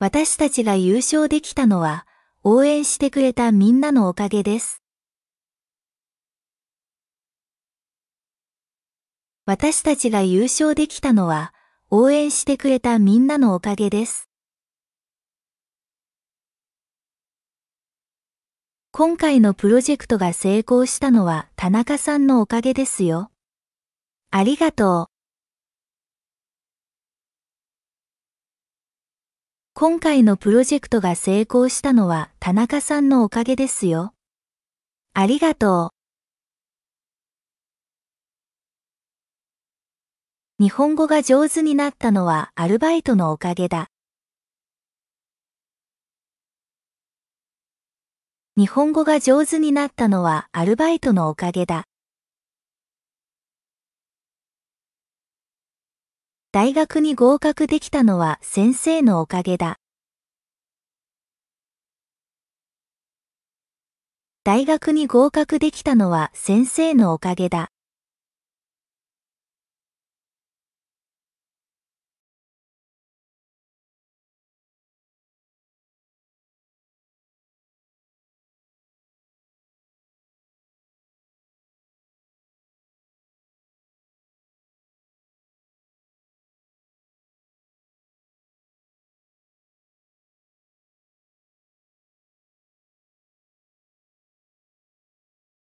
私たちが優勝できたのは、応援してくれたみんなのおかげです。私たちが優勝できたのは、応援してくれたみんなのおかげです。今回のプロジェクトが成功したのは田中さんのおかげですよ。ありがとう。今回のプロジェクトが成功したのは田中さんのおかげですよ。ありがとう。日本語が上手になったのはアルバイトのおかげだ。日本語が上手になったのはアルバイトのおかげだ。大学に合格できたのは先生のおかげだ。大学に合格できたのは先生のおかげだ。